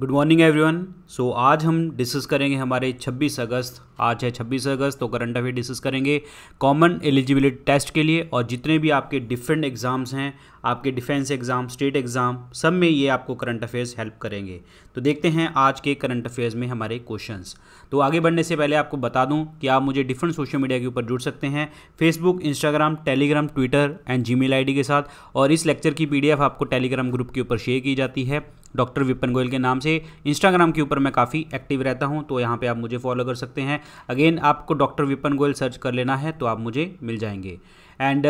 Good morning everyone. सो so, आज हम discuss करेंगे हमारे 26 अगस्त आज है 26 अगस्त तो करंट अफेयर डिस्कस करेंगे कॉमन एलिजिबिलिटी टेस्ट के लिए और जितने भी आपके डिफरेंट एग्ज़ाम्स हैं आपके डिफेंस एग्ज़ाम स्टेट एग्ज़ाम सब में ये आपको करंट अफेयर्स हेल्प करेंगे तो देखते हैं आज के करंट अफेयर्स में हमारे क्वेश्चन तो आगे बढ़ने से पहले आपको बता दूँ कि आप मुझे डिफरेंट सोशल मीडिया के ऊपर जुड़ सकते हैं Facebook Instagram Telegram Twitter and Gmail के साथ और इस लेक्चर की पी आपको टेलीग्राम ग्रुप के ऊपर शेयर की जाती है डॉक्टर विपिन गोयल के नाम से इंस्टाग्राम के ऊपर मैं काफ़ी एक्टिव रहता हूँ तो यहाँ पर आप मुझे फॉलो कर सकते हैं अगेन आपको डॉक्टर विपन गोयल सर्च कर लेना है तो आप मुझे मिल जाएंगे एंड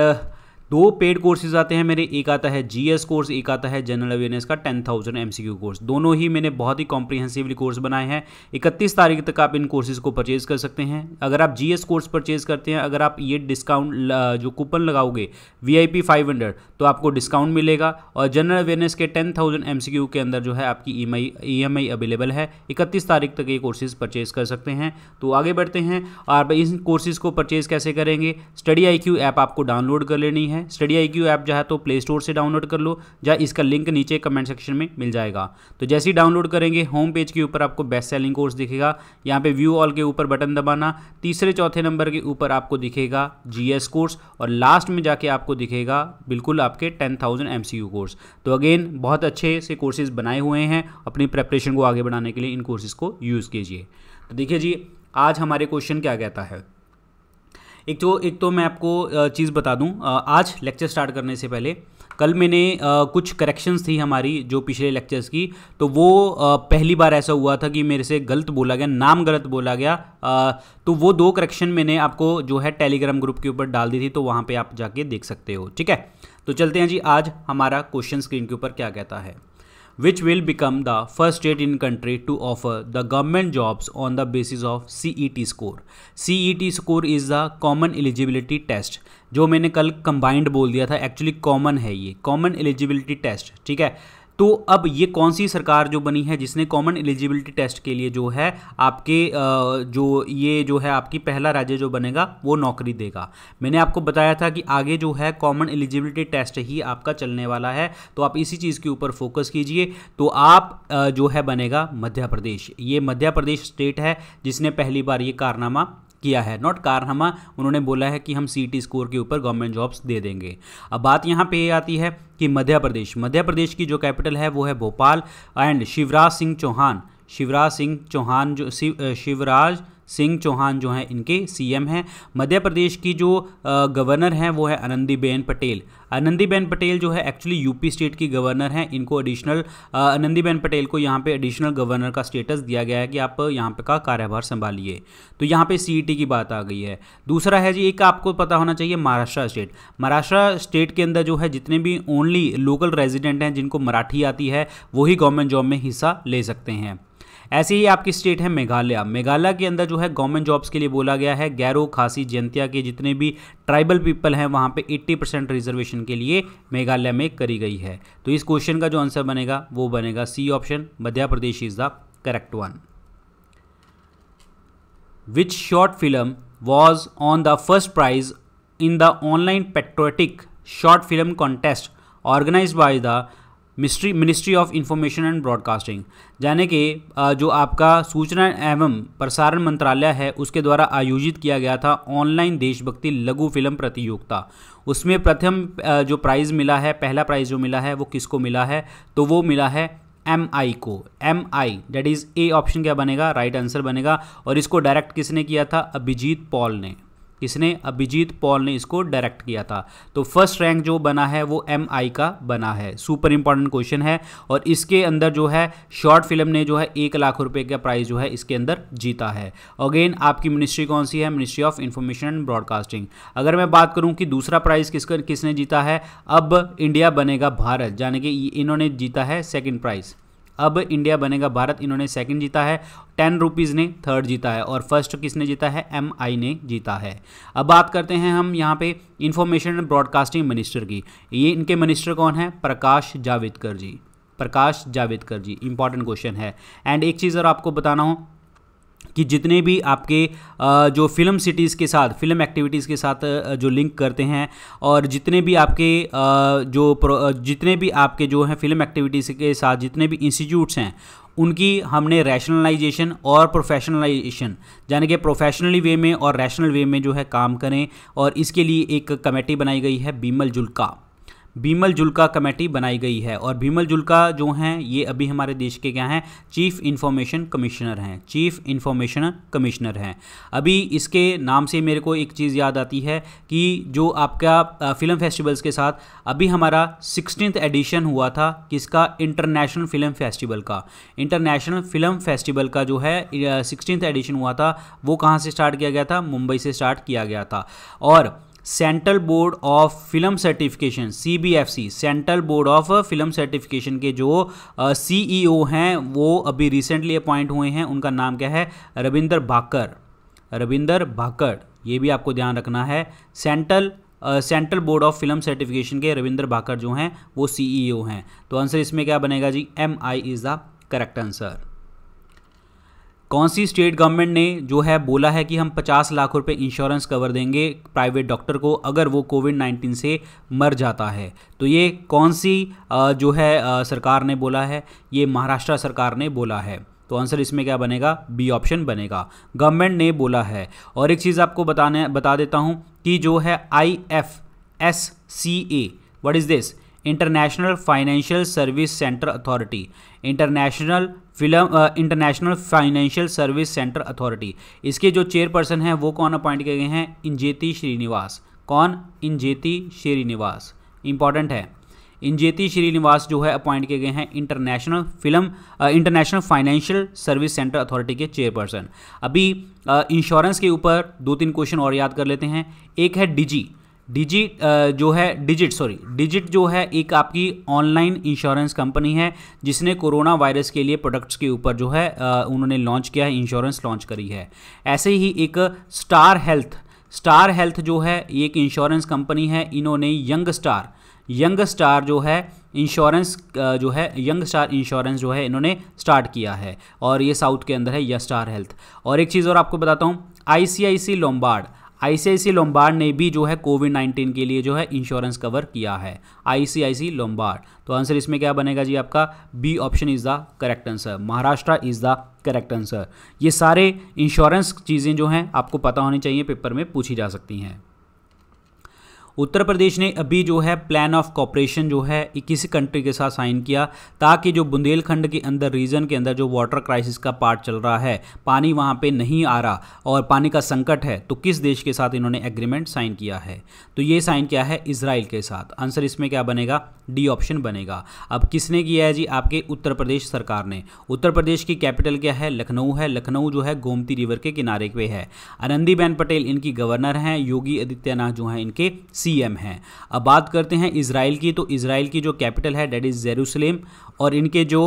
दो पेड कोर्सेज आते हैं मेरे एक आता है जीएस कोर्स एक आता है जनरल अवेयरनेस का टेन थाउजेंड एम कोर्स दोनों ही मैंने बहुत ही कॉम्प्रिहेंसिवली कोर्स बनाए हैं इकतीस तारीख तक आप इन कोर्सेज को परचेज कर सकते हैं अगर आप जीएस कोर्स परचेज करते हैं अगर आप ये डिस्काउंट जो कूपन लगाओगे वी आई तो आपको डिस्काउंट मिलेगा और जनरल अवेयरनेस के टेन थाउजेंड के अंदर जो है आपकी ई एम अवेलेबल है इकतीस तारीख तक ये कोर्सेज परचेज कर सकते हैं तो आगे बढ़ते हैं और इन कोर्सेज को परचेज कैसे करेंगे स्टडी आई ऐप आपको डाउनलोड कर लेनी है है स्टडी आई क्यू ऐप है तो प्ले स्टोर से डाउनलोड कर लो या इसका लिंक नीचे कमेंट सेक्शन में मिल जाएगा तो जैसे ही डाउनलोड करेंगे होम पेज के ऊपर आपको बेस्ट सेलिंग कोर्स दिखेगा यहाँ पे व्यू ऑल के ऊपर बटन दबाना तीसरे चौथे नंबर के ऊपर आपको दिखेगा जीएस कोर्स और लास्ट में जाके आपको दिखेगा बिल्कुल आपके टेन थाउजेंड एम कोर्स तो अगेन बहुत अच्छे से कोर्सेज बनाए हुए हैं अपनी प्रेपरेशन को आगे बढ़ाने के लिए इन कोर्सेज को यूज़ कीजिए तो देखिए जी आज हमारे क्वेश्चन क्या कहता है एक तो एक तो मैं आपको चीज़ बता दूं आज लेक्चर स्टार्ट करने से पहले कल मैंने कुछ करेक्शंस थी हमारी जो पिछले लेक्चर्स की तो वो पहली बार ऐसा हुआ था कि मेरे से गलत बोला गया नाम गलत बोला गया तो वो दो करेक्शन मैंने आपको जो है टेलीग्राम ग्रुप के ऊपर डाल दी थी तो वहाँ पे आप जाके देख सकते हो ठीक है तो चलते हैं जी आज हमारा क्वेश्चन स्क्रीन के ऊपर क्या कहता है which will become the first state in country to offer the government jobs on the basis of CET score. CET score is the common eligibility test जो मैंने कल कंबाइंड बोल दिया था एक्चुअली कॉमन है ये कॉमन एलिजिबिलिटी टेस्ट ठीक है तो अब ये कौन सी सरकार जो बनी है जिसने कॉमन एलिजिबिलिटी टेस्ट के लिए जो है आपके जो ये जो है आपकी पहला राज्य जो बनेगा वो नौकरी देगा मैंने आपको बताया था कि आगे जो है कॉमन एलिजिबिलिटी टेस्ट ही आपका चलने वाला है तो आप इसी चीज़ के ऊपर फोकस कीजिए तो आप जो है बनेगा मध्य प्रदेश ये मध्य प्रदेश स्टेट है जिसने पहली बार ये कारनामा किया है नॉट कारनामा उन्होंने बोला है कि हम सी स्कोर के ऊपर गवर्नमेंट जॉब्स दे देंगे अब बात यहाँ पे आती है कि मध्य प्रदेश मध्य प्रदेश की जो कैपिटल है वो है भोपाल एंड शिवराज सिंह चौहान शिवराज सिंह चौहान जो शिवराज सिंह चौहान जो हैं इनके सीएम हैं मध्य प्रदेश की जो गवर्नर हैं वो है आनंदीबेन पटेल आनंदीबेन पटेल जो है एक्चुअली यूपी स्टेट की गवर्नर हैं इनको एडिशनल आनंदीबेन पटेल को यहाँ पे एडिशनल गवर्नर का स्टेटस दिया गया है कि आप यहाँ पे का कार्यभार संभालिए तो यहाँ पे सीईटी e की बात आ गई है दूसरा है जी एक आपको पता होना चाहिए महाराष्ट्र स्टेट महाराष्ट्र स्टेट के अंदर जो है जितने भी ओनली लोकल रेजिडेंट हैं जिनको मराठी आती है वही गवर्नमेंट जॉब में हिस्सा ले सकते हैं ऐसे ही आपकी स्टेट है मेघालय मेघालय के अंदर जो है गवर्नमेंट जॉब्स के लिए बोला गया है गैरो खासी जयंतिया के जितने भी ट्राइबल पीपल हैं वहाँ पे 80 परसेंट रिजर्वेशन के लिए मेघालय में करी गई है तो इस क्वेश्चन का जो आंसर बनेगा वो बनेगा C option Madhya Pradesh is the correct one which short film was on the first prize in the online patriotic short film contest organize by the mystery ministry of information and broadcasting यानी कि जो आपका सूचना एवं प्रसारण मंत्रालय है उसके द्वारा आयोजित किया गया था ऑनलाइन देशभक्ति लघु फिल्म प्रतियोगिता उसमें प्रथम जो प्राइज़ मिला है पहला प्राइज़ जो मिला है वो किसको मिला है तो वो मिला है एम आई को M I that is A option क्या बनेगा राइट right आंसर बनेगा और इसको डायरेक्ट किसने किया था अभिजीत पॉल ने किसने अभिजीत पॉल ने इसको डायरेक्ट किया था तो फर्स्ट रैंक जो बना है वो एम आई का बना है सुपर इंपॉर्टेंट क्वेश्चन है और इसके अंदर जो है शॉर्ट फिल्म ने जो है एक लाख रुपए का प्राइज जो है इसके अंदर जीता है अगेन आपकी मिनिस्ट्री कौन सी है ministry of information and broadcasting अगर मैं बात करूँ कि दूसरा प्राइज किस किसने जीता है अब इंडिया बनेगा भारत यानी कि इन्होंने जीता है सेकेंड प्राइज़ अब इंडिया बनेगा भारत इन्होंने सेकंड जीता है टेन रुपीज़ ने थर्ड जीता है और फर्स्ट किसने जीता है एम आई ने जीता है अब बात करते हैं हम यहाँ पे इंफॉर्मेशन एंड ब्रॉडकास्टिंग मिनिस्टर की ये इनके मिनिस्टर कौन है प्रकाश जावेदकर जी प्रकाश जावेदकर जी इंपॉर्टेंट क्वेश्चन है एंड एक चीज़ और आपको बताना हूँ कि जितने भी आपके जो फिल्म सिटीज़ के साथ फिल्म एक्टिविटीज़ के साथ जो लिंक करते हैं और जितने भी आपके जो जितने भी आपके जो हैं फिल्म एक्टिविटीज़ के साथ जितने भी इंस्टीट्यूट्स हैं उनकी हमने रैशनलाइजेशन और प्रोफेशनलाइजेशन यानी कि प्रोफेशनली वे में और रैशनल वे में जो है काम करें और इसके लिए एक कमेटी बनाई गई है बीमल जुल्का भीमल जुल्का कमेटी बनाई गई है और भीमल जुल्का जो हैं ये अभी हमारे देश के क्या हैं चीफ इन्फॉर्मेशन कमिश्नर हैं चीफ इन्फॉर्मेशन कमिश्नर हैं अभी इसके नाम से मेरे को एक चीज़ याद आती है कि जो आपका फ़िल्म फेस्टिवल्स के साथ अभी हमारा सिक्सटीन एडिशन हुआ था किसका इंटरनेशनल फ़िल्म फेस्टिवल का इंटरनेशनल फ़िल्म फेस्टिवल का जो है सिक्सटीन एडिशन हुआ था वो कहाँ से स्टार्ट किया गया था मुंबई से स्टार्ट किया गया था और central board of film certification C central board of film certification के जो ओ e हैं वो अभी रिसेंटली अपॉइंट हुए हैं उनका नाम क्या है रविंदर भाकर रविंदर भाकर ये भी आपको ध्यान रखना है central central board of film certification के रविंद्र भाकर जो हैं वो सीईओ e हैं तो आंसर इसमें क्या बनेगा जी M I is the correct answer कौन सी स्टेट गवर्नमेंट ने जो है बोला है कि हम 50 लाख रुपए इंश्योरेंस कवर देंगे प्राइवेट डॉक्टर को अगर वो कोविड 19 से मर जाता है तो ये कौन सी जो है सरकार ने बोला है ये महाराष्ट्र सरकार ने बोला है तो आंसर इसमें क्या बनेगा बी ऑप्शन बनेगा गवर्नमेंट ने बोला है और एक चीज़ आपको बताने बता देता हूँ कि जो है I F S C A what is this international financial service centre authority international film international financial service centre authority इसके जो चेयरपर्सन हैं वो कौन अपॉइंट किए गए हैं इंजेती श्रीनिवास कौन इंजेती श्रीनिवास इंपॉर्टेंट है इंजेती श्रीनिवास जो है अपॉइंट किए गए हैं international film international financial service centre authority के चेयरपर्सन अभी इंश्योरेंस के ऊपर दो तीन क्वेश्चन और याद कर लेते हैं एक है डीजी डिजिट जो है डिजिट सॉरी डिजिट जो है एक आपकी ऑनलाइन इंश्योरेंस कंपनी है जिसने कोरोना वायरस के लिए प्रोडक्ट्स के ऊपर जो है उन्होंने लॉन्च किया है इंश्योरेंस लॉन्च करी है ऐसे ही एक स्टार हेल्थ स्टार हेल्थ जो है एक इंश्योरेंस कंपनी है इन्होंने यंग स्टार यंग स्टार जो है इंश्योरेंस जो है यंग स्टार इंश्योरेंस जो है इन्होंने स्टार्ट किया है और ये साउथ के अंदर है या स्टार हेल्थ और एक चीज़ और आपको बताता हूँ I C I C Lombard ICIC Lombard ने भी जो है कोविड नाइन्टीन के लिए जो है इंश्योरेंस कवर किया है आईसीआईसी लोम्बार्ड तो आंसर इसमें क्या बनेगा जी आपका B option is the correct answer Maharashtra is the correct answer ये सारे इंश्योरेंस चीज़ें जो हैं आपको पता होनी चाहिए पेपर में पूछी जा सकती हैं उत्तर प्रदेश ने अभी जो है प्लान ऑफ कॉपरेशन जो है किसी कंट्री के साथ साइन किया ताकि जो बुंदेलखंड के अंदर रीजन के अंदर जो वाटर क्राइसिस का पार्ट चल रहा है पानी वहाँ पे नहीं आ रहा और पानी का संकट है तो किस देश के साथ इन्होंने एग्रीमेंट साइन किया है तो ये साइन किया है इसराइल के साथ आंसर इसमें क्या बनेगा डी ऑप्शन बनेगा अब किसने किया है जी आपके उत्तर प्रदेश सरकार ने उत्तर प्रदेश की कैपिटल क्या है लखनऊ है लखनऊ जो है गोमती रिवर के किनारे पे है आनंदीबेन पटेल इनकी गवर्नर हैं योगी आदित्यनाथ जो हैं इनके सीएम हैं अब बात करते हैं इसराइल की तो इसराइल की जो कैपिटल है डेट इज़ जेरूसलेम और इनके जो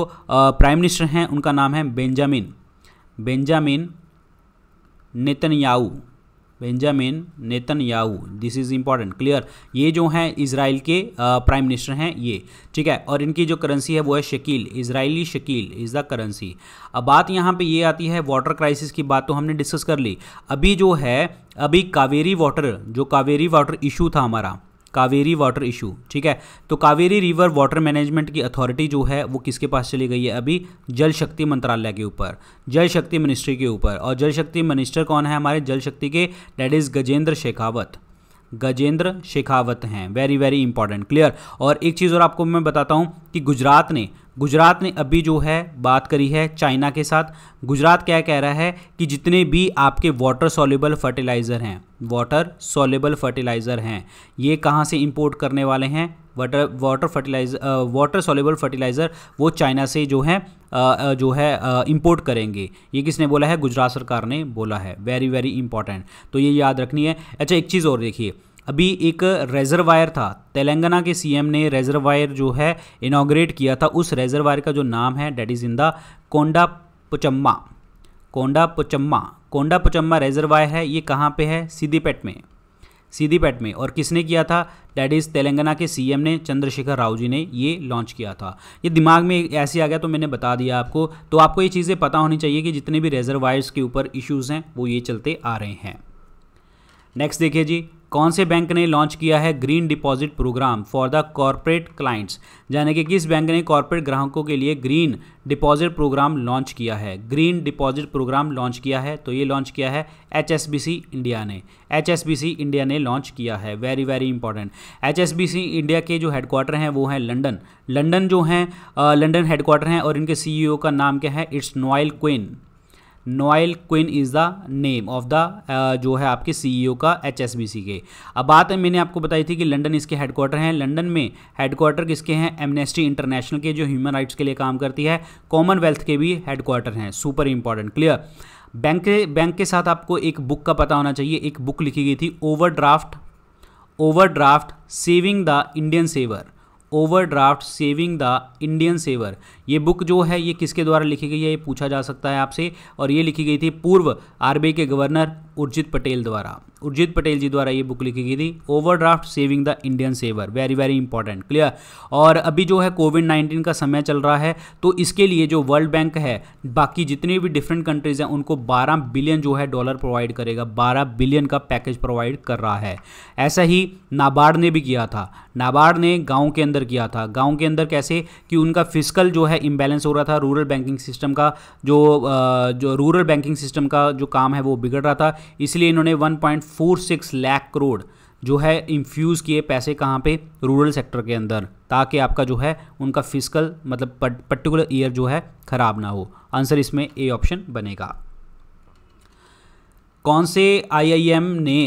प्राइम मिनिस्टर हैं उनका नाम है Benjamin Benjamin Netanyahu Benjamin Netanyahu this is important clear ये जो हैं इसराइल के प्राइम मिनिस्टर हैं ये ठीक है और इनकी जो करेंसी है वो है shekel Israeli shekel is the currency अब बात यहाँ पे ये आती है वाटर क्राइसिस की बात तो हमने डिस्कस कर ली अभी जो है अभी कावेरी वाटर जो कावेरी वाटर इशू था हमारा कावेरी वाटर इशू ठीक है तो कावेरी रिवर वाटर मैनेजमेंट की अथॉरिटी जो है वो किसके पास चली गई है अभी जल शक्ति मंत्रालय के ऊपर जल शक्ति मिनिस्ट्री के ऊपर और जल शक्ति मिनिस्टर कौन है हमारे जल शक्ति के डैट इज़ गजेंद्र शेखावत गजेंद्र शेखावत हैं वेरी वेरी इंपॉर्टेंट क्लियर और एक चीज़ और आपको मैं बताता हूँ कि गुजरात ने गुजरात ने अभी जो है बात करी है चाइना के साथ गुजरात क्या कह रहा है कि जितने भी आपके वाटर सोलेबल फर्टिलाइज़र हैं वाटर सोलेबल फर्टिलाइज़र हैं ये कहाँ से इंपोर्ट करने वाले हैं water water fertiliser water soluble fertiliser वो चाइना से जो है जो है इंपोर्ट करेंगे ये किसने बोला है गुजरात सरकार ने बोला है वेरी वेरी इंपॉर्टेंट तो ये याद रखनी है अच्छा एक चीज़ और देखिए अभी एक वायर था तेलंगाना के सीएम ने रेजरवायर जो है इनाग्रेट किया था उस रेजरवायर का जो नाम है that is in the Konda Pochamma Konda Pochamma Konda Pochamma reservoir है ये कहाँ पे है सीधीपेट में सीधीपेट में और किसने किया था डैट इज़ तेलंगाना के सीएम ने चंद्रशेखर राव जी ने ये लॉन्च किया था ये दिमाग में ऐसे आ गया तो मैंने बता दिया आपको तो आपको ये चीज़ें पता होनी चाहिए कि जितने भी वायर्स के ऊपर इश्यूज़ हैं वो ये चलते आ रहे हैं नेक्स्ट देखिए जी कौन से बैंक ने लॉन्च किया है green deposit programme for the corporate clients यानी कि किस बैंक ने कॉरपोरेट ग्राहकों के लिए ग्रीन डिपॉजिट प्रोग्राम लॉन्च किया है ग्रीन डिपॉजिट प्रोग्राम लॉन्च किया है तो ये लॉन्च किया है एच इंडिया ने एच इंडिया ने लॉन्च किया है very very important H India के जो हेडक्वार्टर हैं वो हैं लंडन लंडन जो हैं लंडन हेडक्वार्टर हैं और इनके सी e का नाम क्या है it's Noel Quinn Noel Quinn is the name of the जो है आपके सीईओ e का एच के अब बात मैंने आपको बताई थी कि लंदन इसके हेडक्वार्टर हैं लंदन में हेडक्वार्टर किसके हैं एमनेस्टी इंटरनेशनल के जो ह्यूमन राइट्स के लिए काम करती है कॉमनवेल्थ के भी हेडक्वार्टर हैं super important clear bank bank के साथ आपको एक बुक का पता होना चाहिए एक बुक लिखी गई थी overdraft overdraft saving the Indian saver overdraft saving the Indian saver ये बुक जो है ये किसके द्वारा लिखी गई है ये पूछा जा सकता है आपसे और ये लिखी गई थी पूर्व आरबीआई के गवर्नर उर्जित पटेल द्वारा उर्जित पटेल जी द्वारा ये बुक लिखी गई थी overdraft saving the Indian saver very very important clear और अभी जो है कोविड 19 का समय चल रहा है तो इसके लिए जो वर्ल्ड बैंक है बाकी जितनी भी डिफरेंट कंट्रीज हैं उनको 12 बिलियन जो है डॉलर प्रोवाइड करेगा 12 बिलियन का पैकेज प्रोवाइड कर रहा है ऐसा ही नाबार्ड ने भी किया था नाबार्ड ने गाँव के अंदर किया था गाँव के अंदर कैसे कि उनका फिजिकल जो है इम्बैलेंस हो रहा था रूरल बैंकिंग सिस्टम का जो जो रूरल बैंकिंग सिस्टम का जो काम है वो बिगड़ रहा था इसलिए इन्होंने 1.46 लाख करोड़ जो है इन्फ्यूज़ किए पैसे कहाँ पे रूरल सेक्टर के अंदर ताकि आपका जो है उनका फिजिकल मतलब पर्टिकुलर ईयर जो है ख़राब ना हो आंसर इसमें ए ऑप्शन बनेगा कौन से आईआईएम ने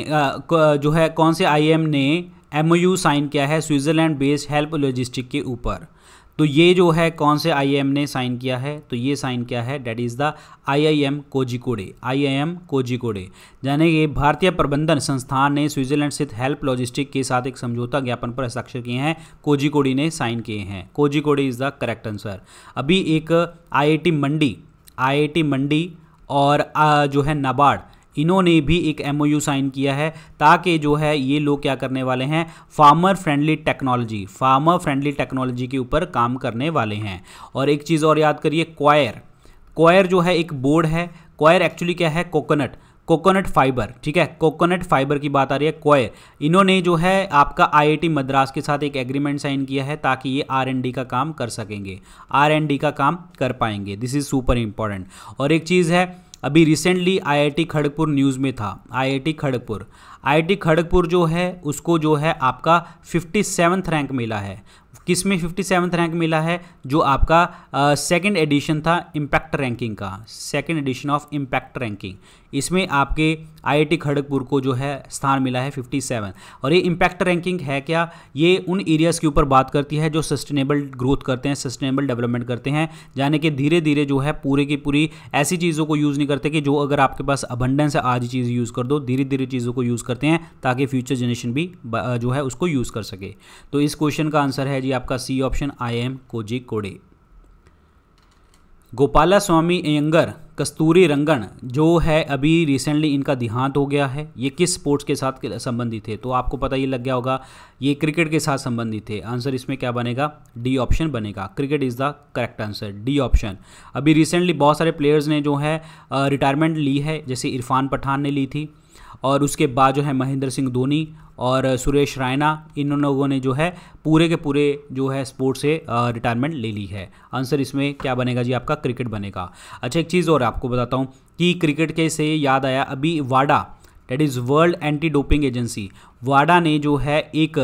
जो है कौन से आईएम ने एमओयू साइन किया है स्विट्ज़रलैंड बेस्ड हेल्प लॉजिस्टिक के ऊपर तो ये जो है कौन से आई ने साइन किया है तो ये साइन किया है that is the I I M Kozhikode I I M Kozhikode यानी कि भारतीय प्रबंधन संस्थान ने स्विट्जरलैंड स्थित हेल्प लॉजिस्टिक के साथ एक समझौता ज्ञापन पर हस्ताक्षर किए हैं कोजिकोडी ने साइन किए हैं Kozhikode is the correct answer अभी एक टी मंडी टी मंडी और जो है नाबार्ड इन्होंने भी एक एम साइन किया है ताकि जो है ये लोग क्या करने वाले हैं farmer friendly technology farmer friendly technology के ऊपर काम करने वाले हैं और एक चीज़ और याद करिए क्वायर क्वायर जो है एक बोर्ड है क्वायर एक्चुअली क्या है कोकोनट कोकोनट फाइबर ठीक है कोकोनट फाइबर की बात आ रही है क्वायर इन्होंने जो है आपका आईआईटी मद्रास के साथ एक एग्रीमेंट साइन किया है ताकि ये आर डी का काम कर सकेंगे आर एंड डी का काम कर पाएंगे दिस इज़ सुपर इम्पॉर्टेंट और एक चीज़ है अभी रिसेंटली आईआईटी खड़गपुर न्यूज़ में था आईआईटी खड़गपुर आईआईटी खड़गपुर जो है उसको जो है आपका फिफ्टी सेवन्थ रैंक मिला है किस में फिफ्टी सेवन्थ रैंक मिला है जो आपका सेकेंड एडिशन था इम्पैक्ट रैंकिंग का second edition of impact ranking इसमें आपके आईआईटी खड़गपुर को जो है स्थान मिला है 57 और ये इम्पैक्ट रैंकिंग है क्या ये उन एरियाज़ के ऊपर बात करती है जो सस्टेनेबल ग्रोथ करते हैं सस्टेनेबल डेवलपमेंट करते हैं यानी कि धीरे धीरे जो है पूरे की पूरी ऐसी चीज़ों को यूज़ नहीं करते कि जो अगर आपके पास अबंडेंस है आज चीज़ यूज़ कर दो धीरे धीरे चीज़ों को यूज़ करते हैं ताकि फ्यूचर जनरेशन भी जो है उसको यूज़ कर सके तो इस क्वेश्चन का आंसर है जी आपका C option I M Kozhikode Gopala स्वामी अयंगर कस्तूरी रंगन जो है अभी रिसेंटली इनका देहांत हो गया है ये किस स्पोर्ट्स के साथ संबंधित थे तो आपको पता ये लग गया होगा ये क्रिकेट के साथ संबंधित थे आंसर इसमें क्या बनेगा डी ऑप्शन बनेगा cricket is the correct answer D option अभी रिसेंटली बहुत सारे प्लेयर्स ने जो है रिटायरमेंट ली है जैसे इरफान पठान ने ली थी और उसके बाद जो है महेंद्र सिंह धोनी और सुरेश रायना इन लोगों ने जो है पूरे के पूरे जो है स्पोर्ट्स से रिटायरमेंट ले ली है आंसर इसमें क्या बनेगा जी आपका क्रिकेट बनेगा अच्छा एक चीज़ और आपको बताता हूँ कि क्रिकेट के से याद आया अभी वाडा that is world anti doping agency वाडा ने जो है एक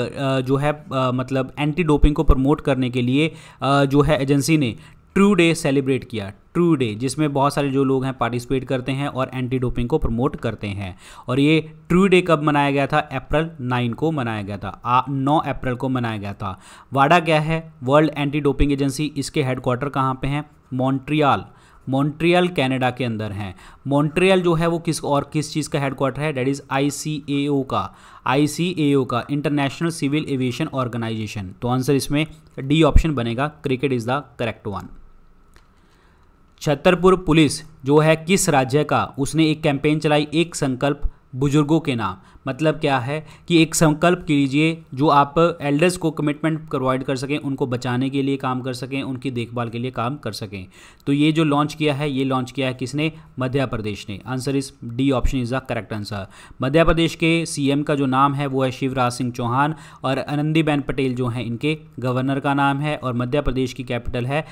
जो है मतलब एंटी डोपिंग को प्रमोट करने के लिए जो है एजेंसी ने ट्रू डे सेलिब्रेट किया ट्रू डे जिसमें बहुत सारे जो लोग हैं पार्टिसिपेट करते हैं और एंटी डोपिंग को प्रमोट करते हैं और ये ट्रू डे कब मनाया गया था अप्रैल नाइन को मनाया गया था आ, नौ अप्रैल को मनाया गया था वाडा क्या है वर्ल्ड एंटी डोपिंग एजेंसी इसके हेडक्वार्टर कहाँ पे हैं मॉन्ट्रियाल मॉन्ट्रियल कनाडा के अंदर हैं मॉन्ट्रियल जो है वो किस और किस चीज़ का हेडक्वार्टर है डेट इज़ आई का आई का इंटरनेशनल सिविल एविएशन ऑर्गेनाइजेशन तो आंसर इसमें डी ऑप्शन बनेगा cricket is the correct one Chhatarpur police जो है किस राज्य का उसने एक कैंपेन चलाई एक संकल्प बुजुर्गों के नाम मतलब क्या है कि एक संकल्प कीजिए जो आप एल्डर्स को कमिटमेंट प्रोवाइड कर सकें उनको बचाने के लिए काम कर सकें उनकी देखभाल के लिए काम कर सकें तो ये जो लॉन्च किया है ये लॉन्च किया है किसने मध्य प्रदेश ने answer is D option is the correct answer Madhya Pradesh के सीएम का जो नाम है वो है शिवराज सिंह चौहान और आनंदीबेन पटेल जो हैं इनके गवर्नर का नाम है और मध्य प्रदेश की कैपिटल है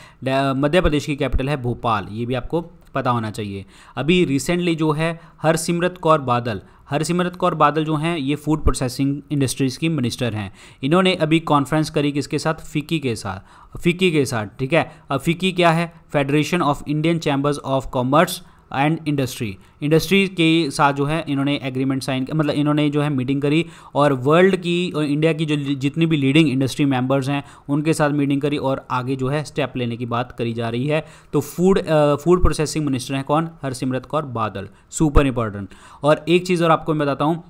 मध्य प्रदेश की कैपिटल है भोपाल ये भी आपको पता होना चाहिए अभी रिसेंटली जो है हरसिमरत कौर बादल हरसिमरत कौर बादल जो हैं ये फूड प्रोसेसिंग इंडस्ट्रीज़ की मिनिस्टर हैं इन्होंने अभी कॉन्फ्रेंस करी किसके साथ फिक्की के साथ फिक्की के साथ ठीक है अब फिक्की क्या है federation of Indian chambers of commerce and industry industry के साथ जो है इन्होंने एग्रीमेंट साइन मतलब इन्होंने जो है मीटिंग करी और वर्ल्ड की और इंडिया की जो जितनी भी लीडिंग इंडस्ट्री मेंबर्स हैं उनके साथ मीटिंग करी और आगे जो है स्टेप लेने की बात करी जा रही है तो फूड फूड प्रोसेसिंग मिनिस्टर हैं कौन हरसिमरत कौर बादल सुपर इंपॉर्टेंट और एक चीज़ और आपको मैं बताता हूँ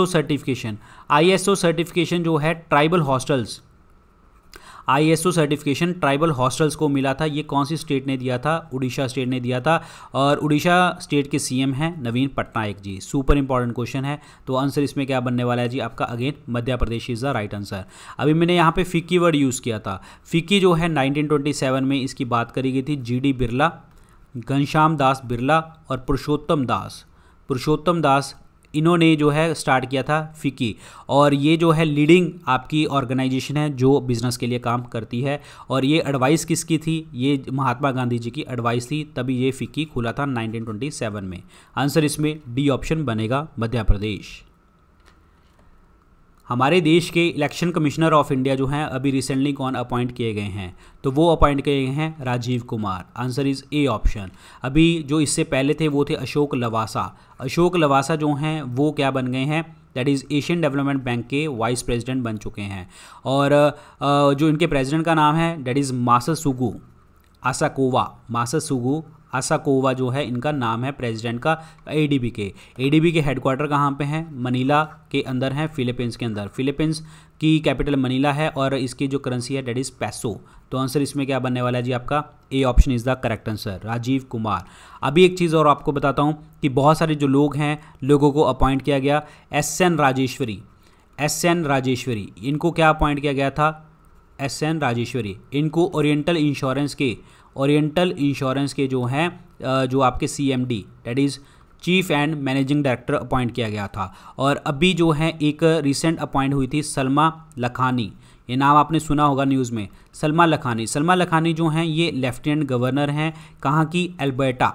ओ सर्टिफिकेशन ओ सर्टिफिकेशन जो है tribal hostels ISO certification tribal hostels को मिला था ये कौन सी स्टेट ने दिया था उड़ीसा स्टेट ने दिया था और उड़ीसा स्टेट के सीएम हैं Naveen Patnaik ji super important question है तो आंसर इसमें क्या बनने वाला है जी आपका again Madhya Pradesh is the right answer अभी मैंने यहाँ पे फिक्की वर्ड यूज़ किया था फिक्की जो है सेवन में इसकी बात करी गई थी जी डी बिरला घनश्याम दास बिरला और पुरुषोत्तम दास पुरुषोत्तम दास इन्होंने जो है स्टार्ट किया था फिकी और ये जो है लीडिंग आपकी ऑर्गेनाइजेशन है जो बिज़नेस के लिए काम करती है और ये एडवाइस किसकी थी ये महात्मा गांधी जी की एडवाइस थी तभी ये फिक्की खुला था 1927 में आंसर इसमें डी ऑप्शन बनेगा मध्य प्रदेश हमारे देश के इलेक्शन कमिश्नर ऑफ इंडिया जो हैं अभी रिसेंटली कौन अपॉइंट किए गए हैं तो वो अपॉइंट किए गए हैं Rajiv Kumar answer is A option अभी जो इससे पहले थे वो थे अशोक लवासा अशोक लवासा जो हैं वो क्या बन गए हैं that is Asian development bank के वाइस प्रेसिडेंट बन चुके हैं और जो इनके प्रेसिडेंट का नाम है डैट इज़ मासा सुगू आसाकोवा मासा सुगू आसाकोवा जो है इनका नाम है प्रेसिडेंट का एडीबी के एडीबी के हेडक्वार्टर कहाँ पे हैं मनीला के अंदर हैं फिलीपींस के अंदर फिलीपींस की कैपिटल मनीला है और इसकी जो करेंसी है डेट इज़ पैसो तो आंसर इसमें क्या बनने वाला है जी आपका A option is the correct answer Rajiv Kumar अभी एक चीज़ और आपको बताता हूँ कि बहुत सारे जो लोग हैं लोगों को अपॉइंट किया गया S N Rajeshwari S N Rajeshwari इनको क्या अपॉइंट किया गया था एस एन राजेश्वरी इनको ओरिएंटल इंश्योरेंस के ओरिएंटल इंश्योरेंस के जो हैं जो आपके C M D that is chief and managing director appoint किया गया था और अभी जो है एक रिसेंट अपॉइंट हुई थी सलमा लखानी ये नाम आपने सुना होगा न्यूज़ में सलमा लखानी सलमा लखानी जो हैं ये लेफ्टिनेंट गवर्नर हैं कहाँ की एल्बर्टा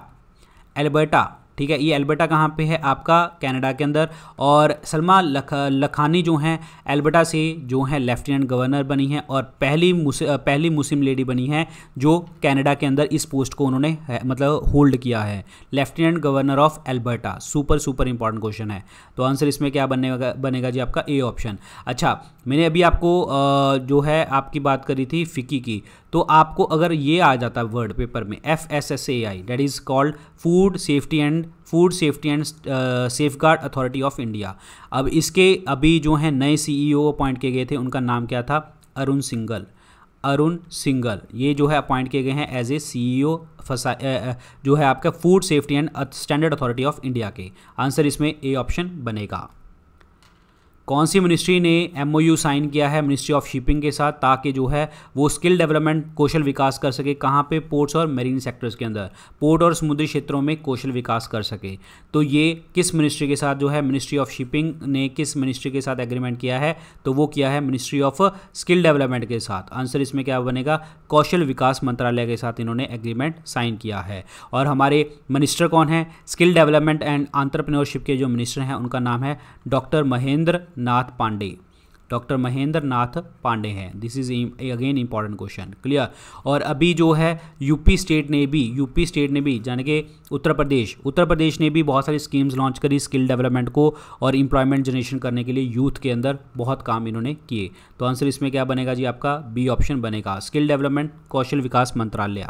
एल्बर्टा ठीक है ये एल्बर्टा कहाँ पे है आपका कनाडा के अंदर और सलमा लख लखानी जो हैं एल्बर्टा से जो हैं लेफ्टिनेंट गवर्नर बनी हैं और पहली मुस, पहली मुस्लिम लेडी बनी हैं जो कनाडा के अंदर इस पोस्ट को उन्होंने मतलब होल्ड किया है lieutenant governor of Alberta super super important question है तो आंसर इसमें क्या बनेगा बनेगा जी आपका ए ऑप्शन अच्छा मैंने अभी आपको जो है आपकी बात करी थी फिकी की तो आपको अगर ये आ जाता वर्ड पेपर में F S S A I that is called food safety and food safety and safeguard authority of India अब इसके अभी जो है नए सीईओ अपॉइंट e किए गए थे उनका नाम क्या था अरुण सिंगल अरुण सिंगल ये जो है अपॉइंट किए गए हैं एज ए सीईओ फसा जो है आपका food safety and standard authority of India के आंसर इसमें ए ऑप्शन बनेगा कौन सी मिनिस्ट्री ने एम साइन किया है मिनिस्ट्री ऑफ शिपिंग के साथ ताकि जो है वो स्किल डेवलपमेंट कौशल विकास कर सके कहाँ पे पोर्ट्स और मेरीन सेक्टर्स के अंदर पोर्ट और समुद्री क्षेत्रों में कौशल विकास कर सके तो ये किस मिनिस्ट्री के साथ जो है मिनिस्ट्री ऑफ शिपिंग ने किस मिनिस्ट्री के साथ एग्रीमेंट किया है तो वो किया है मिनिस्ट्री ऑफ स्किल डेवलपमेंट के साथ आंसर इसमें क्या बनेगा कौशल विकास मंत्रालय के साथ इन्होंने एग्रीमेंट साइन किया है और हमारे मिनिस्टर कौन है स्किल डेवलपमेंट एंड आंट्रप्रनोरशिप के जो मिनिस्टर हैं उनका नाम है डॉक्टर महेंद्र नाथ पांडे डॉक्टर महेंद्र नाथ पांडे हैं this is again important question clear और अभी जो है यूपी स्टेट ने भी यूपी स्टेट ने भी यानी कि उत्तर प्रदेश उत्तर प्रदेश ने भी बहुत सारी स्कीम्स लॉन्च करी स्किल डेवलपमेंट को और एम्प्लॉयमेंट जनरेशन करने के लिए यूथ के अंदर बहुत काम इन्होंने किए तो आंसर इसमें क्या बनेगा जी आपका बी ऑप्शन बनेगा स्किल डेवलपमेंट कौशल विकास मंत्रालय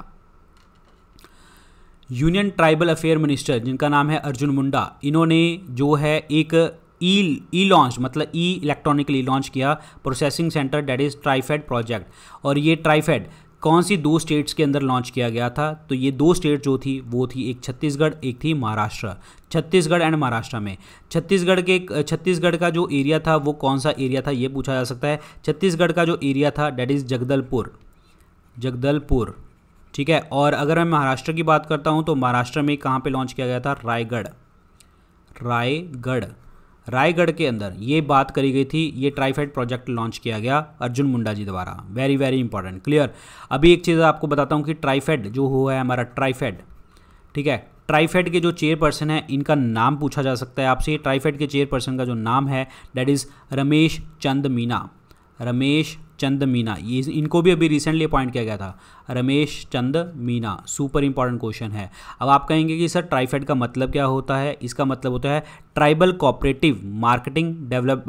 यूनियन ट्राइबल अफेयर मिनिस्टर जिनका नाम है अर्जुन मुंडा इन्होंने जो है एक ई ई लॉन्च मतलब ई इलेक्ट्रॉनिकली लॉन्च किया processing centre that is TRIFED project और ये ट्राईफेड कौन सी दो स्टेट्स के अंदर लॉन्च किया गया था तो ये दो स्टेट जो थी वो थी एक छत्तीसगढ़ एक थी महाराष्ट्र छत्तीसगढ़ एंड महाराष्ट्र में छत्तीसगढ़ के छत्तीसगढ़ का जो एरिया था वो कौन सा एरिया था ये पूछा जा सकता है छत्तीसगढ़ का जो एरिया था डेट इज़ जगदलपुर जगदलपुर ठीक है और अगर मैं महाराष्ट्र की बात करता हूँ तो महाराष्ट्र में कहाँ पर लॉन्च किया गया था रायगढ़ रायगढ़ रायगढ़ के अंदर ये बात करी गई थी ये ट्राईफेड प्रोजेक्ट लॉन्च किया गया अर्जुन मुंडा जी द्वारा वेरी वेरी इंपॉर्टेंट क्लियर अभी एक चीज़ आपको बताता हूँ कि ट्राईफेड जो हुआ है हमारा ट्राईफेड ठीक है ट्राईफेड के जो चेयरपर्सन है इनका नाम पूछा जा सकता है आपसे ट्राईफेड के चेयरपर्सन का जो नाम है डैट इज़ रमेश चंद मीना रमेश चंद मीना ये इनको भी अभी रिसेंटली अपॉइंट किया गया था Ramesh Chand Meena super important question है अब आप कहेंगे कि सर ट्राइफेड का मतलब क्या होता है इसका मतलब होता है tribal cooperative marketing develop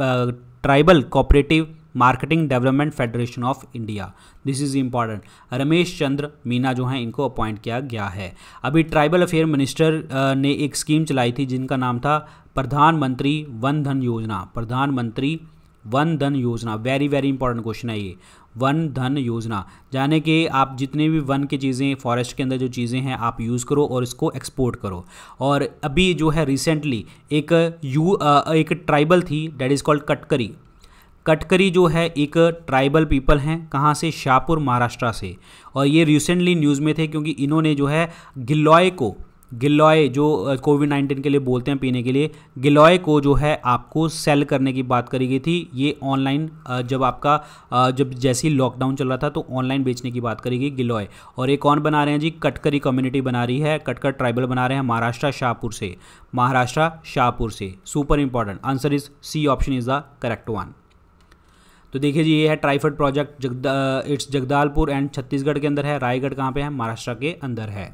tribal cooperative marketing development federation of India this is important Ramesh Chandra Meena जो हैं इनको अपॉइंट किया गया है अभी ट्राइबल अफेयर मिनिस्टर ने एक स्कीम चलाई थी जिनका नाम था प्रधानमंत्री वन धन योजना प्रधानमंत्री वन धन योजना वेरी वेरी इंपॉर्टेंट क्वेश्चन है ये वन धन योजना जाने के आप जितने भी वन की चीज़ें फॉरेस्ट के अंदर जो चीज़ें हैं आप यूज़ करो और इसको एक्सपोर्ट करो और अभी जो है रिसेंटली एक यू एक ट्राइबल थी that is called Katkari Katkari जो है एक ट्राइबल पीपल हैं कहाँ से शाहपुर महाराष्ट्र से और ये रिसेंटली न्यूज़ में थे क्योंकि इन्होंने जो है गिल्लॉय को गिलॉय जो कोविड नाइन्टीन के लिए बोलते हैं पीने के लिए गिलॉय को जो है आपको सेल करने की बात करी गई थी ये ऑनलाइन जब आपका जब जैसे ही लॉकडाउन चल रहा था तो ऑनलाइन बेचने की बात करी गई गिलॉय और ये कौन बना रहे हैं जी कटकरी कम्युनिटी बना रही है कटकर ट्राइबल बना रहे हैं महाराष्ट्र शाहपुर से महाराष्ट्र शाहपुर से super important answer is C option is the correct one तो देखिए जी ये है ट्राइफेड प्रोजेक्ट जगदा इट्स जगदालपुर एंड छत्तीसगढ़ के अंदर है रायगढ़ कहाँ पे है महाराष्ट्र के अंदर है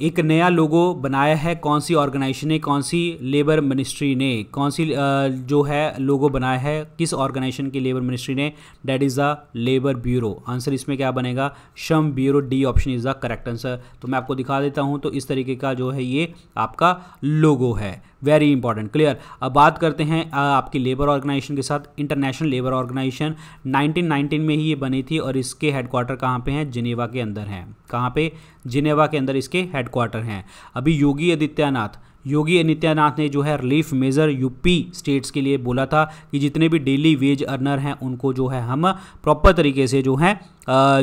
एक नया लोगो बनाया है कौन सी ऑर्गेनाइजेशन ने कौन सी लेबर मिनिस्ट्री ने कौन सी जो है लोगो बनाया है किस ऑर्गेनाइजेशन की लेबर मिनिस्ट्री ने that is the labour bureau answer इसमें क्या बनेगा श्रम bureau D option is the correct answer तो मैं आपको दिखा देता हूँ तो इस तरीके का जो है ये आपका लोगो है वेरी इंपॉर्टेंट क्लियर अब बात करते हैं आपकी लेबर ऑर्गेनाइजेशन के साथ इंटरनेशनल लेबर ऑर्गेनाइजेशन नाइनटीन में ही ये बनी थी और इसके हेडक्वार्टर कहाँ पे हैं जिनेवा के अंदर हैं कहाँ पे जिनेवा के अंदर इसके हेडक्वार्टर हैं अभी योगी आदित्यनाथ योगी आदित्यनाथ ने जो है रिलीफ मेजर यूपी स्टेट्स के लिए बोला था कि जितने भी डेली वेज अर्नर हैं उनको जो है हम प्रॉपर तरीके से जो है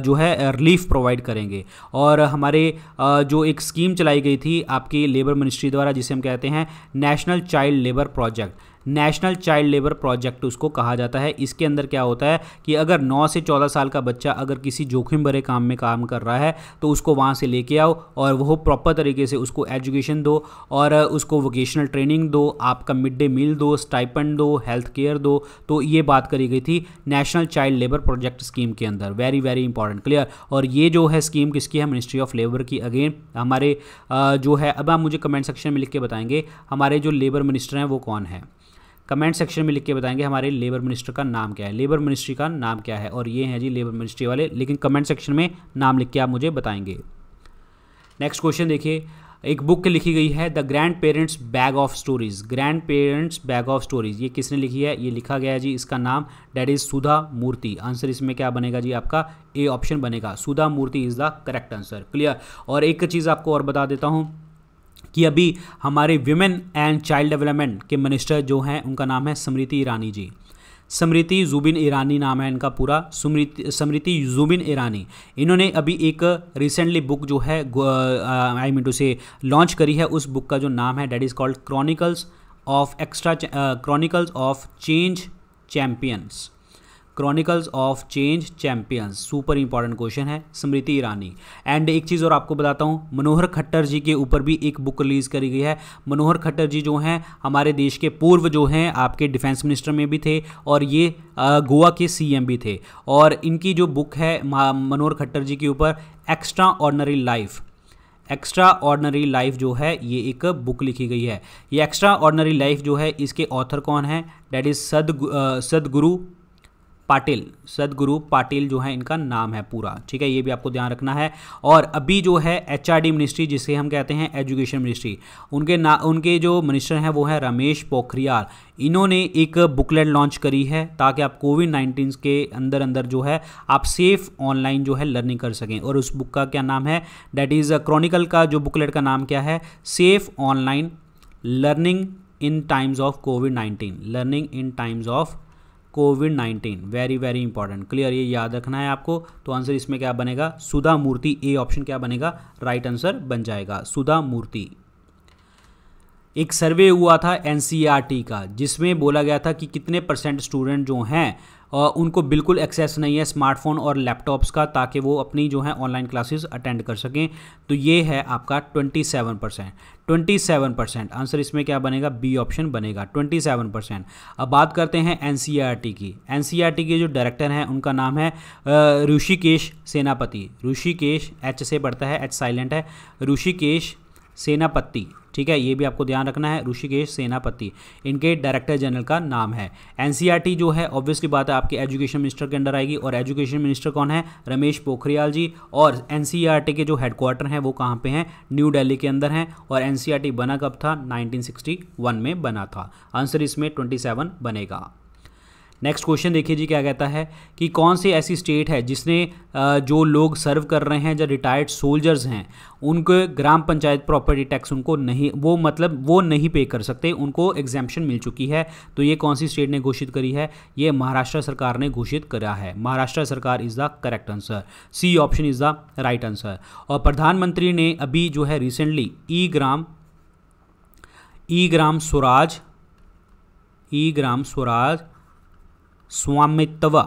जो है रिलीफ प्रोवाइड करेंगे और हमारे जो एक स्कीम चलाई गई थी आपकी लेबर मिनिस्ट्री द्वारा जिसे हम कहते हैं national child labour project national child labour project उसको कहा जाता है इसके अंदर क्या होता है कि अगर 9 से 14 साल का बच्चा अगर किसी जोखिम भरे काम में काम कर रहा है तो उसको वहाँ से लेके आओ और वह प्रॉपर तरीके से उसको एजुकेशन दो और उसको वोकेशनल ट्रेनिंग दो आपका मिड डे मील दो स्टाइपन दो हेल्थ केयर दो तो ये बात करी गई थी national child labour project scheme के अंदर वेरी वेरी इंपॉर्टेंट क्लियर और ये जो है स्कीम किसकी है मिनिस्ट्री ऑफ लेबर की अगेन हमारे जो है अब आप मुझे कमेंट सेक्शन में लिख के बताएंगे हमारे जो लेबर मिनिस्टर हैं वो कौन है कमेंट सेक्शन में लिख के बताएंगे हमारे लेबर मिनिस्टर का नाम क्या है लेबर मिनिस्ट्री का नाम क्या है और ये हैं जी लेबर मिनिस्ट्री वाले लेकिन कमेंट सेक्शन में नाम लिख के आप मुझे बताएंगे नेक्स्ट क्वेश्चन देखिए एक बुक लिखी गई है the grandparents bag of stories grandparents bag of stories ये किसने लिखी है ये लिखा गया है जी इसका नाम that is Sudha Murthy answer इसमें क्या बनेगा जी आपका ए ऑप्शन बनेगा Sudha Murthy is the correct answer clear और एक चीज़ आपको और बता देता हूँ कि अभी हमारे विमेन एंड चाइल्ड डेवलपमेंट के मिनिस्टर जो हैं उनका नाम है स्मृति ईरानी जी स्मृति जुबिन ईरानी नाम है इनका पूरा स्मृति स्मृति जुबिन ईरानी इन्होंने अभी एक रिसेंटली बुक जो है I mean to say launch करी है उस बुक का जो नाम है that is called chronicles of extra chronicles of change champions chronicles of change champions super important question है स्मृति ईरानी एंड एक चीज़ और आपको बताता हूँ मनोहर खट्टर जी के ऊपर भी एक बुक रिलीज करी गई है मनोहर खट्टर जी जो हैं हमारे देश के पूर्व जो हैं आपके डिफेंस मिनिस्टर में भी थे और ये गोवा के सी भी थे और इनकी जो बुक है मनोहर खट्टर जी के ऊपर extraordinary life extraordinary life जो है ये एक बुक लिखी गई है ये एक्स्ट्रा ऑर्डनरी लाइफ जो है इसके ऑथर कौन है डैट इज़ सद सदगुरु पाटिल सदगुरु पाटिल जो है इनका नाम है पूरा ठीक है ये भी आपको ध्यान रखना है और अभी जो है एच मिनिस्ट्री जिसे हम कहते हैं एजुकेशन मिनिस्ट्री उनके ना उनके जो मिनिस्टर हैं वो है रमेश पोखरियाल इन्होंने एक बुकलेट लॉन्च करी है ताकि आप कोविड नाइन्टीन के अंदर अंदर जो है आप सेफ ऑनलाइन जो है लर्निंग कर सकें और उस बुक का क्या नाम है डैट इज़ क्रॉनिकल का जो बुकलेट का नाम क्या है safe online learning in times of COVID nineteen learning in times of COVID nineteen very very important clear ये याद रखना है आपको तो आंसर इसमें क्या बनेगा सुधा मूर्ति ए ऑप्शन क्या बनेगा राइट right आंसर बन जाएगा सुधा मूर्ति एक सर्वे हुआ था एन e का जिसमें बोला गया था कि कितने परसेंट स्टूडेंट जो हैं उनको बिल्कुल एक्सेस नहीं है स्मार्टफोन और लैपटॉप्स का ताकि वो अपनी जो है ऑनलाइन क्लासेस अटेंड कर सकें तो ये है आपका 27 percent twenty seven percent answer इसमें क्या बनेगा बी ऑप्शन बनेगा ट्वेंटी सेवन परसेंट अब बात करते हैं एन e की एन e के जो डायरेक्टर हैं उनका नाम है ऋषिकेश सेनापति ऋषिकेश एच से पढ़ता है एच साइलेंट है ऋषिकेश सेनापति ठीक है ये भी आपको ध्यान रखना है ऋषिकेश सेनापति इनके डायरेक्टर जनरल का नाम है एनसीईआरटी जो है ऑब्वियसली बात है आपके एजुकेशन मिनिस्टर के अंडर आएगी और एजुकेशन मिनिस्टर कौन है रमेश पोखरियाल जी और एनसीईआरटी के जो हेडक्वार्टर हैं वो कहाँ पे हैं न्यू दिल्ली के अंदर हैं और एन बना कब था नाइनटीन में बना था आंसर इसमें ट्वेंटी बनेगा नेक्स्ट क्वेश्चन देखिए जी क्या कहता है कि कौन सी ऐसी स्टेट है जिसने जो लोग सर्व कर रहे हैं जो रिटायर्ड सोल्जर्स हैं उनके ग्राम पंचायत प्रॉपर्टी टैक्स उनको नहीं वो मतलब वो नहीं पे कर सकते उनको एग्जामेशन मिल चुकी है तो ये कौन सी स्टेट ने घोषित करी है ये महाराष्ट्र सरकार ने घोषित करा है महाराष्ट्र सरकार is the correct answer C option is the right answer और प्रधानमंत्री ने अभी जो है recently E e Gram E e Gram Swaraj E e Gram Swaraj Swamitva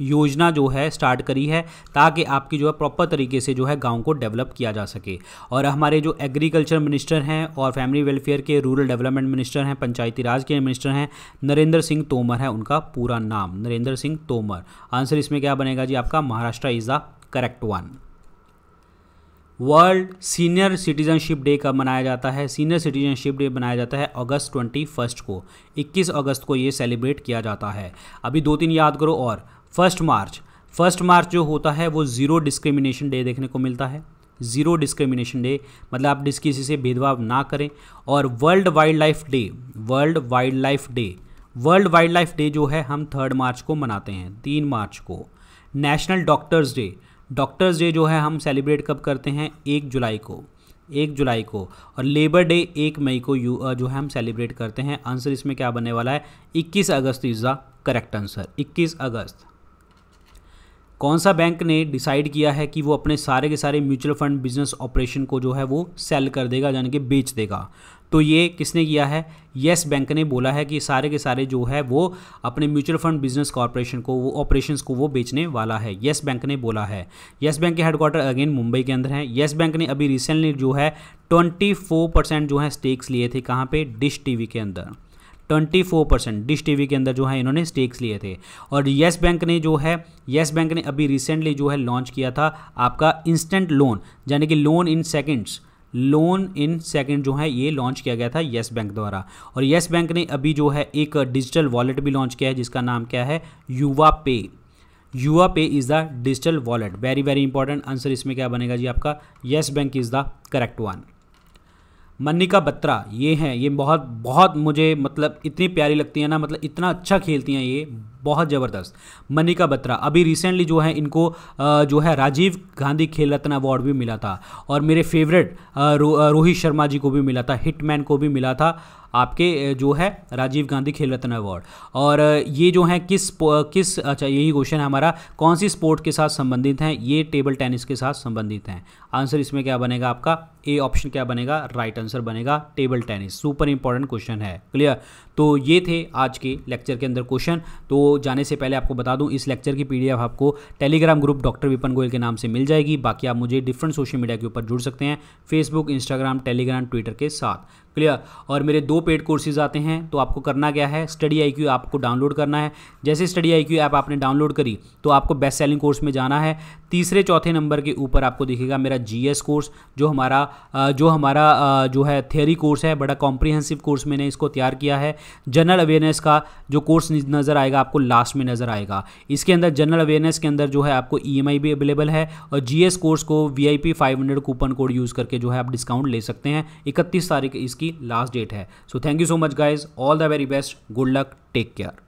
Yojana जो है स्टार्ट करी है ताकि आपकी जो है प्रॉपर तरीके से जो है गांव को डेवलप किया जा सके और हमारे जो एग्रीकल्चर मिनिस्टर हैं और फैमिली वेलफेयर के रूरल डेवलपमेंट मिनिस्टर हैं पंचायती राज के मिनिस्टर हैं नरेंद्र सिंह तोमर है उनका पूरा नाम नरेंद्र सिंह तोमर आंसर इसमें क्या बनेगा जी आपका Maharashtra is the correct one world senior citizenship day का मनाया जाता है सीनियर सिटीजनशिप डे मनाया जाता है अगस्त ट्वेंटी फर्स्ट को इक्कीस अगस्त को ये सेलिब्रेट किया जाता है अभी दो तीन याद करो और फर्स्ट मार्च फर्स्ट मार्च जो होता है वो ज़ीरो डिस्क्रिमिनेशन डे देखने को मिलता है ज़ीरो डिस्क्रिमिनेशन डे मतलब आप किसी से भेदभाव ना करें और world wildlife day world wildlife day world wildlife day जो है हम थर्ड मार्च को मनाते हैं तीन मार्च को national doctors day doctors day जो है हम सेलिब्रेट कब करते हैं एक जुलाई को एक जुलाई को और लेबर डे एक मई को यू जो है हम सेलिब्रेट करते हैं आंसर इसमें क्या बनने वाला है 21 अगस्त इज़ द करेक्ट आंसर 21 अगस्त कौन सा बैंक ने डिसाइड किया है कि वो अपने सारे के सारे म्यूचुअल फंड बिजनेस ऑपरेशन को जो है वो सेल कर देगा यानी कि बेच देगा तो ये किसने किया है येस बैंक ने बोला है कि सारे के सारे जो है वो अपने म्यूचुअल फंड बिजनेस कॉरपोरेशन को वो ऑपरेशन को वो बेचने वाला है येस बैंक ने बोला है येस बैंक के हेडक्वार्टर अगेन मुंबई के अंदर हैं येस बैंक ने अभी रिसेंटली जो है ट्वेंटी फोर परसेंट जो है स्टेक्स लिए थे कहाँ पे डिश टीवी के अंदर twenty four percent dish TV के अंदर जो है इन्होंने स्टेक्स लिए थे और येस बैंक ने जो है येस बैंक ने अभी रिसेंटली जो है लॉन्च किया था आपका इंस्टेंट लोन यानी कि loan in seconds loan in second जो है ये लॉन्च किया गया था येस बैंक द्वारा और येस बैंक ने अभी जो है एक डिजिटल वॉलेट भी लॉन्च किया है जिसका नाम क्या है युवा pay Yuva pay is the digital wallet very very important answer इसमें क्या बनेगा जी आपका Yes bank is the correct one Manika Batra ये हैं ये बहुत बहुत मुझे मतलब इतनी प्यारी लगती हैं ना मतलब इतना अच्छा खेलती हैं ये बहुत ज़बरदस्त मनिका बत्रा अभी रिसेंटली जो है इनको जो है राजीव गांधी खेल रत्न अवार्ड भी मिला था और मेरे फेवरेट रो, रोहित शर्मा जी को भी मिला था हिटमैन को भी मिला था आपके जो है राजीव गांधी खेल रत्न अवार्ड और ये जो है किस किस अच्छा यही क्वेश्चन है हमारा कौन सी स्पोर्ट के साथ संबंधित हैं ये टेबल टेनिस के साथ संबंधित हैं आंसर इसमें क्या बनेगा आपका ए ऑप्शन क्या बनेगा राइट आंसर बनेगा table tennis super important question है क्लियर तो ये थे आज के लेक्चर के अंदर क्वेश्चन तो जाने से पहले आपको बता दूं इस लेक्चर की पीडीएफ आपको Telegram group doctor Vipan Goyal के नाम से मिल जाएगी बाकी आप मुझे डिफरेंट सोशल मीडिया के ऊपर जुड़ सकते हैं फेसबुक इंस्टाग्राम टेलीग्राम ट्विटर के साथ क्लियर और मेरे दो पेड कोर्सेज आते हैं तो आपको करना क्या है स्टडी आई क्यू आपको डाउनलोड करना है जैसे स्टडी आई क्यू ऐप आपने डाउनलोड करी तो आपको बेस्ट सेलिंग कोर्स में जाना है तीसरे चौथे नंबर के ऊपर आपको दिखेगा मेरा जी कोर्स जो हमारा जो हमारा जो है थ्योरी कोर्स है बड़ा कॉम्प्रिहेंसिव कोर्स मैंने इसको तैयार किया है जनरल अवेयरनेस का जो कोर्स नज़र आएगा आपको लास्ट में नज़र आएगा इसके अंदर जनरल अवेयरनेस के अंदर जो है आपको ई e भी अवेलेबल है और जी कोर्स को we I P coupon code use करके जो है आप डिस्काउंट ले सकते हैं इकतीस तारीख इसकी लास्ट डेट है so thank you so much guys all the very best good luck take care